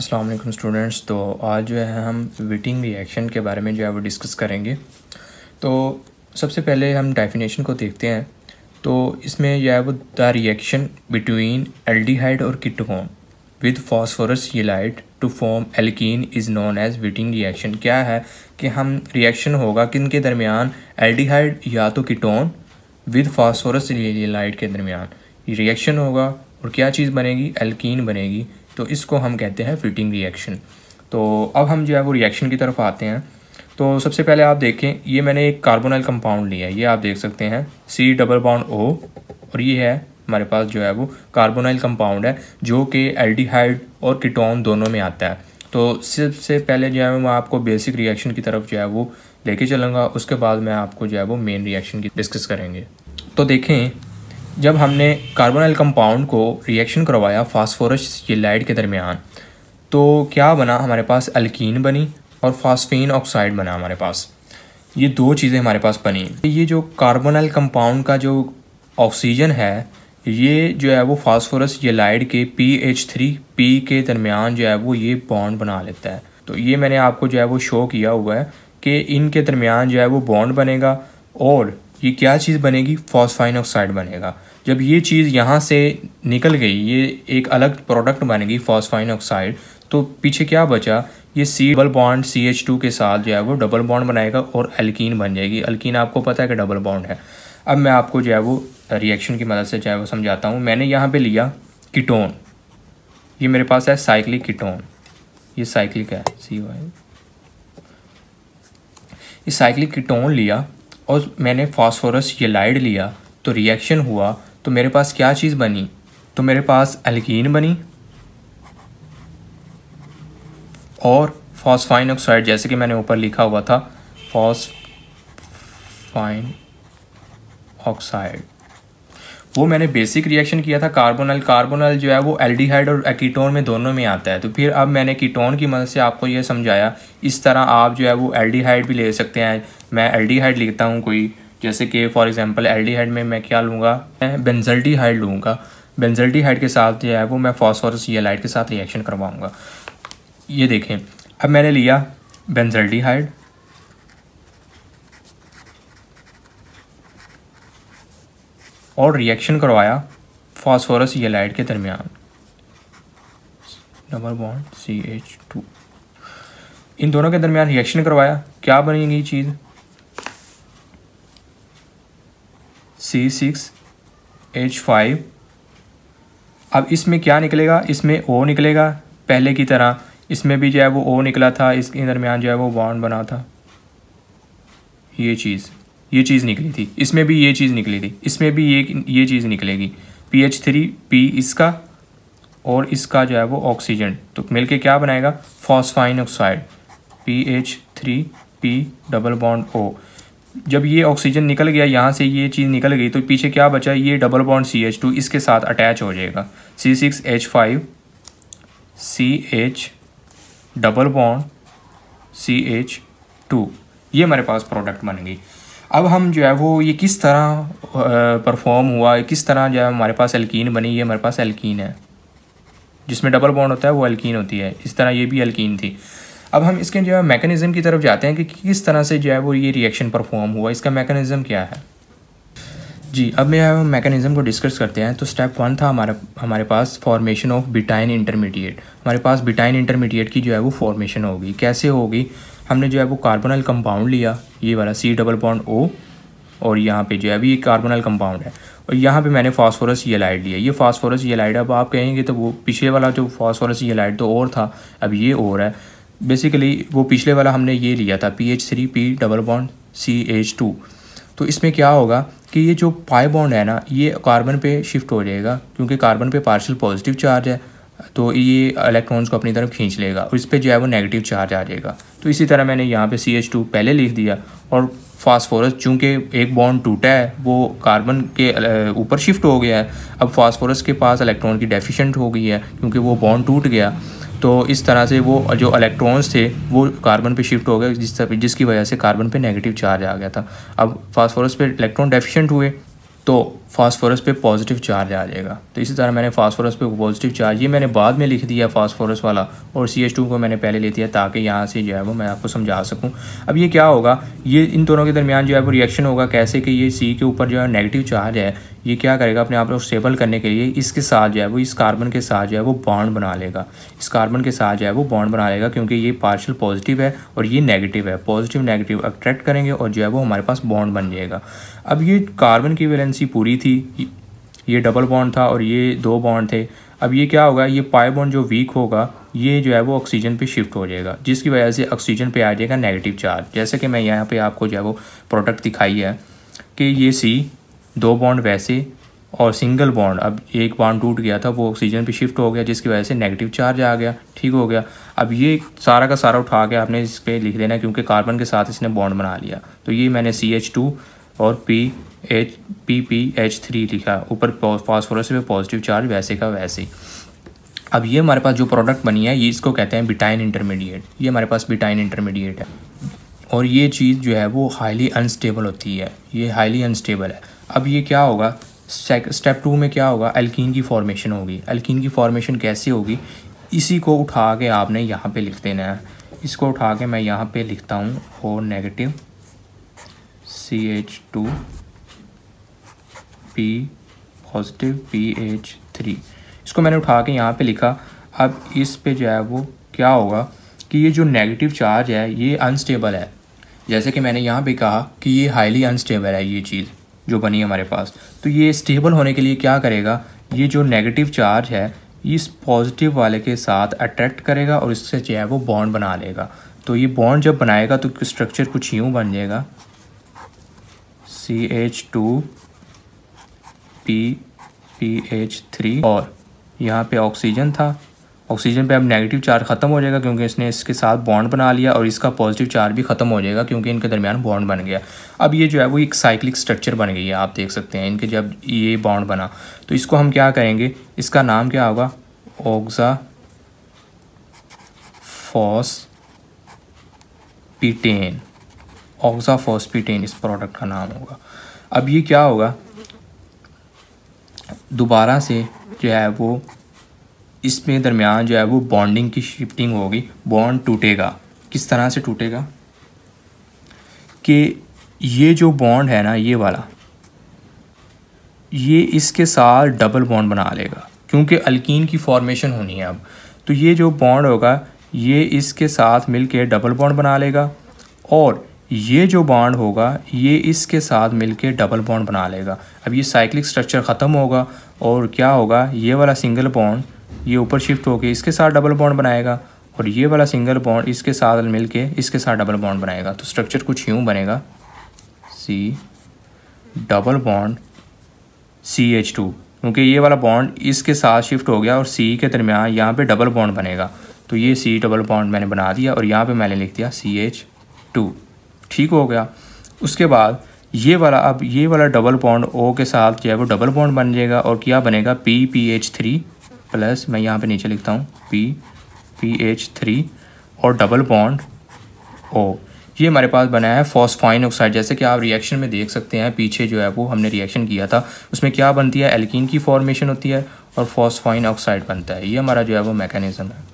अस्सलाम वालेकुम स्टूडेंट्स तो आज जो है हम विटिंग रिएक्शन के बारे में जो है वो डिस्कस करेंगे तो सबसे पहले हम डेफिनेशन को देखते हैं तो इसमें जो है वो द रिएक्शन बिटवीन एल्डिहाइड और ketone with phosphorus ylide to form alkene is known as Wittig reaction क्या है कि हम रिएक्शन होगा किन के दरमियान एल्डिहाइड या तो किटोन विद फॉस्फोरस येलाइट के दरमियान रिएक्शन होगा और क्या चीज़ बनेगी एल्कीन बनेगी तो इसको हम कहते हैं फिटिंग रिएक्शन तो अब हम जो है वो रिएक्शन की तरफ आते हैं तो सबसे पहले आप देखें ये मैंने एक कार्बोनाइल कंपाउंड लिया है ये आप देख सकते हैं सी डबल बाउंड ओ और ये है हमारे पास जो है वो कार्बोनाइल कंपाउंड है जो कि एल्डिहाइड और कीटोन दोनों में आता है तो सबसे पहले जो है मैं आपको बेसिक रिएक्शन की तरफ जो है वो लेके चलूँगा उसके बाद मैं आपको जो है वो मेन रिएक्शन की डिस्कस करेंगे तो देखें जब हमने कार्बोनल कंपाउंड को रिएक्शन करवाया फास्फोरस जिलाइड के दरमियान तो क्या बना हमारे पास अल्किन बनी और फास्फीन ऑक्साइड बना हमारे पास ये दो चीज़ें हमारे पास बनी ये जो कार्बोनल कंपाउंड का जो ऑक्सीजन है ये जो है वो फास्फोरस जेलाइड के पी एच थ्री पी के दरमियान जो है वो ये बॉन्ड बना लेता है तो ये मैंने आपको जो है वो शो किया हुआ है कि इनके दरमियान जो है वो बॉन्ड बनेगा और ये क्या चीज़ बनेगी फॉस्फाइन ऑक्साइड बनेगा जब ये चीज़ यहाँ से निकल गई ये एक अलग प्रोडक्ट बनेगी फॉस्फाइन ऑक्साइड तो पीछे क्या बचा ये C double bond C H two के साथ जो है वो डबल बॉन्ड बनाएगा और अल्कीन बन जाएगी एल्कीन आपको पता है कि डबल बॉन्ड है अब मैं आपको जो है वो रिएक्शन की मदद से जो है वो समझाता हूँ मैंने यहाँ पे लिया कीटोन ये मेरे पास है साइक्लिक कीटोन ये साइक्लिक है सी वाई ये साइक्लिक कीटोन लिया और मैंने फॉस्फोरस यलाइड लिया तो रिएक्शन हुआ तो मेरे पास क्या चीज़ बनी तो मेरे पास एल्कीन बनी और फॉस्फाइन ऑक्साइड जैसे कि मैंने ऊपर लिखा हुआ था फॉस्फाइन ऑक्साइड वो मैंने बेसिक रिएक्शन किया था कार्बोनल कार्बोनल जो है वो एल्डिहाइड और एकीटोन में दोनों में आता है तो फिर अब मैंने कीटोन की मदद से आपको ये समझाया इस तरह आप जो है वो एल्डिहाइड भी ले सकते हैं मैं एल्डिहाइड लिखता हूँ कोई जैसे कि फॉर एग्जांपल एल्डिहाइड में मैं क्या लूँगा मैं बेंजल्डिहाइड लूँगा बेंजल्डिहाइड के साथ जो है वो मैं फॉस्फोरस येलाइड के साथ रिएक्शन करवाऊँगा ये देखें अब मैंने लिया बेंजल्डिहाइड और रिएक्शन करवाया फास्फोरस येलाइड के दरमियान double bond C H two इन दोनों के दरमियान रिएक्शन करवाया क्या बनेगी चीज़ सी सिक्स एच फाइव अब इसमें क्या निकलेगा इसमें ओ निकलेगा पहले की तरह इसमें भी जो है वो ओ निकला था इसके दरमियान जो है वो बॉन्ड बना था ये चीज़ ये चीज़ निकली थी इसमें भी ये चीज़ निकली थी इसमें भी ये ये चीज़ निकलेगी पी एच थ्री पी इसका और इसका जो है वो ऑक्सीजन तो मिलके क्या बनाएगा phosphine oxide P H three P double bond O जब ये ऑक्सीजन निकल गया यहाँ से ये चीज़ निकल गई तो पीछे क्या बचा ये double bond C H two इसके साथ अटैच हो जाएगा C six H five C H double bond C H two ये हमारे पास प्रोडक्ट बन गई अब हम जो है वो ये किस तरह परफॉर्म हुआ किस तरह जो है हमारे पास एल्कीन बनी ये हमारे पास एल्कीन है जिसमें डबल बॉन्ड होता है वो एल्कीन होती है इस तरह ये भी एल्कीन थी अब हम इसके जो है मैकेनिज़म की तरफ जाते हैं कि किस तरह से जो है वो ये रिएक्शन परफॉर्म हुआ इसका मैकेनिज़म क्या है जी अब मैं हम मैकेनिज़म को डिस्कस करते हैं तो स्टेप वन था हमारे हमारे पास फॉर्मेशन ऑफ बिटाइन इंटरमीडिएट हमारे पास बिटाइन इंटरमीडिएट की जो है वो फॉर्मेशन होगी कैसे होगी हमने जो है वो कार्बोनल कंपाउंड लिया ये वाला सी डबल पॉइंट ओ और यहाँ पे जो है अभी ये कार्बोनल कंपाउंड है और यहाँ पे मैंने फास्फोरस लाइट लिया ये फास्फोरस येलाइड अब आप कहेंगे तो वो पिछले वाला जो फास्फोरस लाइट तो और था अब ये और है बेसिकली वो पिछले वाला हमने ये लिया था P H three P double bond C H two तो इसमें क्या होगा कि ये जो पाई बॉन्ड है ना ये कार्बन पे शिफ्ट हो जाएगा क्योंकि कार्बन पे पार्शल पॉजिटिव चार्ज है तो ये इलेक्ट्रॉन्स को अपनी तरफ खींच लेगा और इस पर जो है वो नेगेटिव चार्ज आ जाएगा तो इसी तरह मैंने यहाँ पे सी एच टू पहले लिख दिया और फास्फोरस चूँकि एक बॉन्ड टूटा है वो कार्बन के ऊपर शिफ्ट हो गया है अब फास्फोरस के पास इलेक्ट्रॉन की डेफिशेंट हो गई है क्योंकि वो बॉन्ड टूट गया तो इस तरह से वो जो इलेक्ट्रॉन्स थे वो कार्बन पे शिफ्ट हो गए जिस तरह जिसकी वजह से कार्बन पे नेगेटिव चार्ज आ गया था अब फास्फोरस पे इलेक्ट्रॉन डेफिशिएंट हुए तो फास्फोरस पे पॉजिटिव चार्ज आ जाएगा तो इसी तरह मैंने फास्फोरस पे पॉजिटिव चार्ज ये मैंने बाद में लिख दिया फास्फोरस वाला और सी एच टू को मैंने पहले ले दिया ताकि यहाँ से जो है वो मैं आपको समझा सकूँ अब ये क्या होगा ये इन दोनों के दरमियान जो है वो रिएक्शन होगा कैसे कि ये सी के ऊपर जो है नेगेटिव चार्ज है ये क्या करेगा अपने आप को स्टेबल करने के लिए इसके साथ जो है वो इस कार्बन के साथ जो है वो बॉन्ड बना लेगा इस कार्बन के साथ जो है वो बॉन्ड बना लेगा क्योंकि ये पार्शल पॉजिटिव है और ये नेगेटिव है पॉजिटिव नेगेटिव अट्रैक्ट करेंगे और जो है वो हमारे पास बॉन्ड बन जाएगा अब ये कार्बन की वैलेंसी पूरी थी ये डबल बॉन्ड था और ये दो बॉन्ड थे अब ये क्या होगा ये पाई बॉन्ड जो वीक होगा ये जो है वो ऑक्सीजन पे शिफ्ट हो जाएगा जिसकी वजह से ऑक्सीजन पे आ जाएगा नेगेटिव चार्ज जैसे कि मैं यहाँ पे आपको जो है वो प्रोडक्ट दिखाई है कि ये सी दो बॉन्ड वैसे और सिंगल बॉन्ड अब एक बॉन्ड टूट गया था वो ऑक्सीजन पे शिफ्ट हो गया जिसकी वजह से नेगेटिव चार्ज आ गया ठीक हो गया अब ये सारा का सारा उठा के आपने इस पर लिख देना क्योंकि कार्बन के साथ इसने बॉन्ड बना लिया तो ये मैंने सी एच टू और P H P P H three लिखा ऊपर फॉस्फोरस पे पॉजिटिव चार्ज वैसे का वैसे अब ये हमारे पास जो प्रोडक्ट बनी है ये इसको कहते हैं बिटाइन इंटरमीडिएट ये हमारे पास बिटाइन इंटरमीडिएट है और ये चीज़ जो है वो हाईली अनस्टेबल होती है ये हाईली अनस्टेबल है अब ये क्या होगा स्टेप टू में क्या होगा एल्कीन की फॉर्मेशन होगी एल्कीन की फॉर्मेशन कैसे होगी इसी को उठा के आपने यहाँ पे लिख देना है इसको उठा के मैं यहाँ पे लिखता हूँ O negative C H two P positive P H three इसको मैंने उठा के यहाँ पे लिखा अब इस पे जो है वो क्या होगा कि ये जो नेगेटिव चार्ज है ये अनस्टेबल है जैसे कि मैंने यहाँ पे कहा कि ये हाईली अनस्टेबल है ये चीज़ जो बनी हमारे पास तो ये स्टेबल होने के लिए क्या करेगा ये जो नेगेटिव चार्ज है इस पॉजिटिव वाले के साथ अट्रैक्ट करेगा और इससे जो है वो बॉन्ड बना लेगा तो ये बॉन्ड जब बनाएगा तो स्ट्रक्चर कुछ यूँ बन जाएगा C H two P P H three और यहाँ पे ऑक्सीजन था ऑक्सीजन पे अब नेगेटिव चार्ज ख़त्म हो जाएगा क्योंकि इसने इसके साथ बॉन्ड बना लिया और इसका पॉजिटिव चार्ज भी ख़त्म हो जाएगा क्योंकि इनके दरमियान बॉन्ड बन गया अब ये जो है वो एक साइक्लिक स्ट्रक्चर बन गई है आप देख सकते हैं इनके जब ये बॉन्ड बना तो इसको हम क्या करेंगे इसका नाम क्या होगा ओग्जा फॉस पीटेन ऑक्सा फॉस्पिटेन इस प्रोडक्ट का नाम होगा अब ये क्या होगा दोबारा से जो है वो इसमें दरमियान जो है वो बॉन्डिंग की शिफ्टिंग होगी बॉन्ड टूटेगा किस तरह से टूटेगा कि ये जो बॉन्ड है ना ये वाला ये इसके साथ डबल बॉन्ड बना लेगा क्योंकि अल्कीन की फॉर्मेशन होनी है अब तो ये जो बॉन्ड होगा ये इसके साथ मिलके डबल बॉन्ड बना लेगा और ये जो बॉन्ड होगा ये इसके साथ मिलके डबल बॉन्ड बना लेगा अब ये साइक्लिक स्ट्रक्चर ख़त्म होगा और क्या होगा ये वाला सिंगल बॉन्ड ये ऊपर शिफ्ट होकर इसके साथ डबल बॉन्ड बनाएगा और ये वाला सिंगल बॉन्ड इसके साथ मिल के इसके साथ डबल बॉन्ड बनाएगा तो स्ट्रक्चर कुछ यूँ बनेगा C double bond C H two क्योंकि ये वाला बॉन्ड इसके साथ शिफ्ट हो गया और सी के दरमियान यहाँ पे डबल बॉन्ड बनेगा तो ये सी डबल बॉन्ड मैंने बना दिया और यहाँ पे मैंने लिख दिया सी एच टू ठीक हो गया उसके बाद ये वाला अब ये वाला डबल बॉन्ड ओ के साथ जो है वो डबल बॉन्ड बन जाएगा और क्या बनेगा P P H three plus मैं यहाँ पे नीचे लिखता हूँ पी पी एच थ्री और डबल बॉन्ड ओ ये हमारे पास बना है फॉस्फाइन ऑक्साइड जैसे कि आप रिएक्शन में देख सकते हैं पीछे जो है वो हमने रिएक्शन किया था उसमें क्या बनती है एल्किन की फॉर्मेशन होती है और फॉस्फाइन ऑक्साइड बनता है ये हमारा जो है वो मैकेनिज़म है